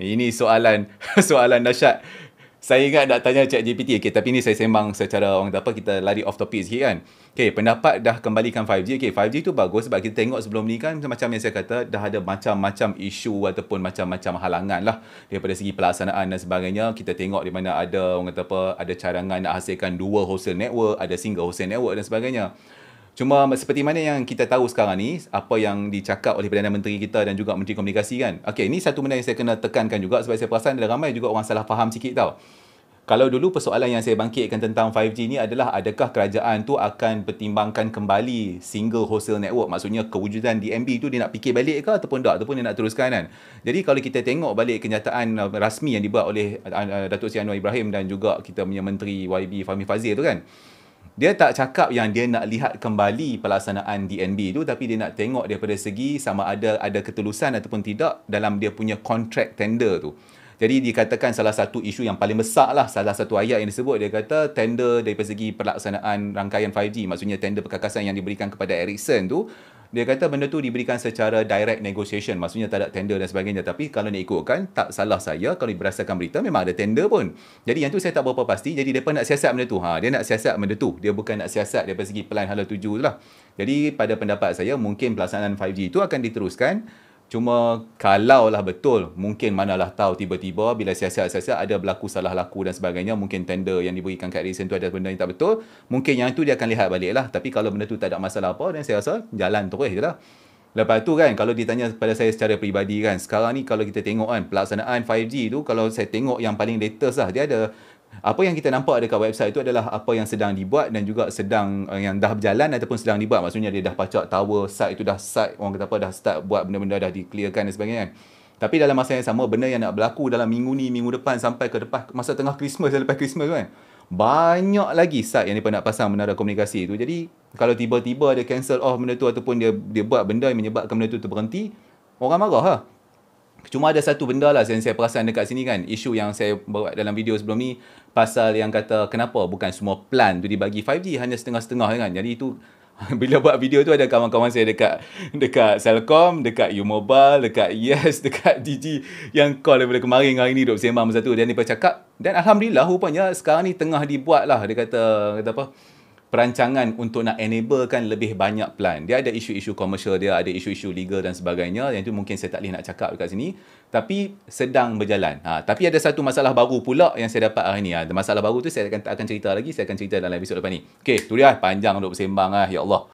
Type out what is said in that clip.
Ini soalan soalan dahsyat. Saya ingat nak tanya Chat GPT. Okay, tapi ni saya sembang secara orang kata apa, kita lari off topic sikit kan. Okay, pendapat dah kembalikan 5G. Okay, 5G tu bagus sebab kita tengok sebelum ni kan macam yang saya kata, dah ada macam-macam isu ataupun macam-macam halangan lah daripada segi pelaksanaan dan sebagainya. Kita tengok di mana ada orang kata apa, ada cadangan nak hasilkan dua wholesale network, ada single wholesale network dan sebagainya. Cuma seperti mana yang kita tahu sekarang ni, apa yang dicakap oleh Perdana Menteri kita dan juga Menteri Komunikasi kan. Okey, ini satu benda yang saya kena tekankan juga sebab saya perasan ada ramai juga orang salah faham sikit tau. Kalau dulu persoalan yang saya bangkitkan tentang 5G ni adalah adakah kerajaan tu akan pertimbangkan kembali single wholesale network maksudnya kewujudan DMB tu dia nak fikir balik ke ataupun tak ataupun dia nak teruskan kan. Jadi kalau kita tengok balik kenyataan uh, rasmi yang dibuat oleh uh, uh, Datuk Seri Ibrahim dan juga kita punya menteri YB Fahmi Fazil tu kan dia tak cakap yang dia nak lihat kembali pelaksanaan DNB tu tapi dia nak tengok daripada segi sama ada ada ketulusan ataupun tidak dalam dia punya contract tender tu. Jadi dikatakan salah satu isu yang paling besar lah salah satu ayat yang disebut dia kata tender dari segi pelaksanaan rangkaian 5G maksudnya tender perkakasan yang diberikan kepada Ericsson tu dia kata benda tu diberikan secara direct negotiation maksudnya tak ada tender dan sebagainya tapi kalau nak ikutkan tak salah saya kalau berdasarkan berita memang ada tender pun jadi yang tu saya tak berapa pasti jadi depa nak siasat benda tu ha dia nak siasat benda tu dia bukan nak siasat daripada segi pelan hala tujuh lah jadi pada pendapat saya mungkin pelaksanaan 5G itu akan diteruskan Cuma kalau lah betul, mungkin mana lah tahu tiba-tiba bila siasat-siasat ada berlaku salah laku dan sebagainya, mungkin tender yang diberikan kat recent tu ada benda yang tak betul, mungkin yang tu dia akan lihat balik lah. Tapi kalau benda tu tak ada masalah apa, dan saya rasa jalan terus je lah. Lepas tu kan, kalau ditanya pada saya secara peribadi kan, sekarang ni kalau kita tengok kan, pelaksanaan 5G tu, kalau saya tengok yang paling latest lah, dia ada apa yang kita nampak dekat website itu adalah apa yang sedang dibuat dan juga sedang eh, yang dah berjalan ataupun sedang dibuat. Maksudnya dia dah pacak tower, site itu dah site, orang kata apa, dah start buat benda-benda dah di-clearkan dan sebagainya. Kan. Tapi dalam masa yang sama, benda yang nak berlaku dalam minggu ni, minggu depan sampai ke depan, masa tengah Christmas, lepas Christmas kan. Banyak lagi site yang mereka nak pasang menara komunikasi itu. Jadi, kalau tiba-tiba dia cancel off benda tu ataupun dia dia buat benda yang menyebabkan benda tu terberhenti, orang marah lah. Ha? Cuma ada satu benda lah yang saya perasan dekat sini kan. Isu yang saya bawa dalam video sebelum ni. Pasal yang kata kenapa bukan semua plan tu dibagi 5G. Hanya setengah-setengah kan. Jadi itu bila buat video tu ada kawan-kawan saya dekat dekat Selcom, dekat U Mobile, dekat Yes, dekat DG yang call daripada kemarin hari ni duk sembang satu dan dia cakap dan alhamdulillah rupanya sekarang ni tengah dibuat lah dia kata kata apa perancangan untuk nak enablekan lebih banyak plan. Dia ada isu-isu komersial dia, ada isu-isu legal dan sebagainya yang tu mungkin saya tak boleh nak cakap dekat sini. Tapi sedang berjalan. Ha, tapi ada satu masalah baru pula yang saya dapat hari ni. Ha. Masalah baru tu saya akan, tak akan cerita lagi, saya akan cerita dalam episod depan ni. Okay, tu dia lah. panjang untuk bersembang lah. Ya Allah.